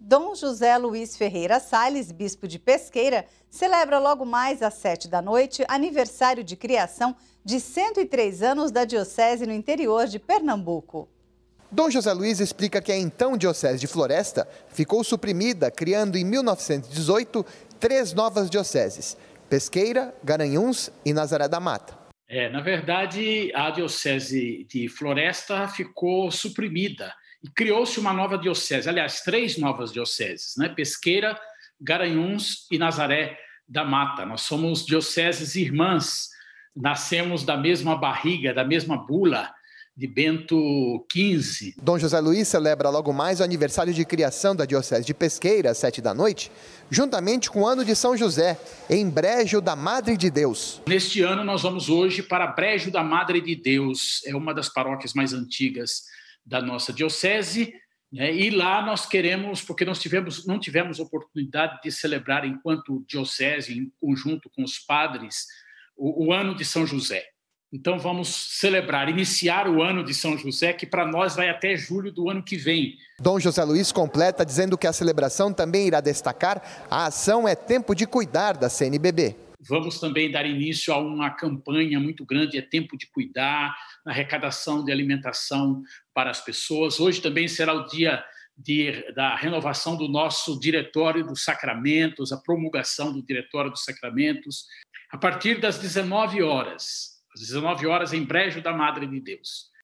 Dom José Luiz Ferreira Sales, bispo de Pesqueira, celebra logo mais às 7 da noite aniversário de criação de 103 anos da Diocese no interior de Pernambuco. Dom José Luiz explica que a então Diocese de Floresta ficou suprimida, criando em 1918 três novas dioceses: Pesqueira, Garanhuns e Nazaré da Mata. É, na verdade, a Diocese de Floresta ficou suprimida e criou-se uma nova diocese, aliás, três novas dioceses, né? Pesqueira, Garanhuns e Nazaré da Mata. Nós somos dioceses irmãs, nascemos da mesma barriga, da mesma bula de Bento XV. Dom José Luiz celebra logo mais o aniversário de criação da Diocese de Pesqueira, às sete da noite, juntamente com o ano de São José, em Brejo da Madre de Deus. Neste ano, nós vamos hoje para Brejo da Madre de Deus, é uma das paróquias mais antigas da nossa diocese, né? e lá nós queremos, porque nós tivemos, não tivemos oportunidade de celebrar enquanto diocese, em conjunto com os padres, o, o ano de São José. Então vamos celebrar, iniciar o ano de São José, que para nós vai até julho do ano que vem. Dom José Luiz completa dizendo que a celebração também irá destacar a ação É Tempo de Cuidar da CNBB. Vamos também dar início a uma campanha muito grande, é Tempo de Cuidar, na arrecadação de alimentação para as pessoas. Hoje também será o dia de, da renovação do nosso Diretório dos Sacramentos, a promulgação do Diretório dos Sacramentos, a partir das 19 horas, às 19 horas, em Brejo da Madre de Deus.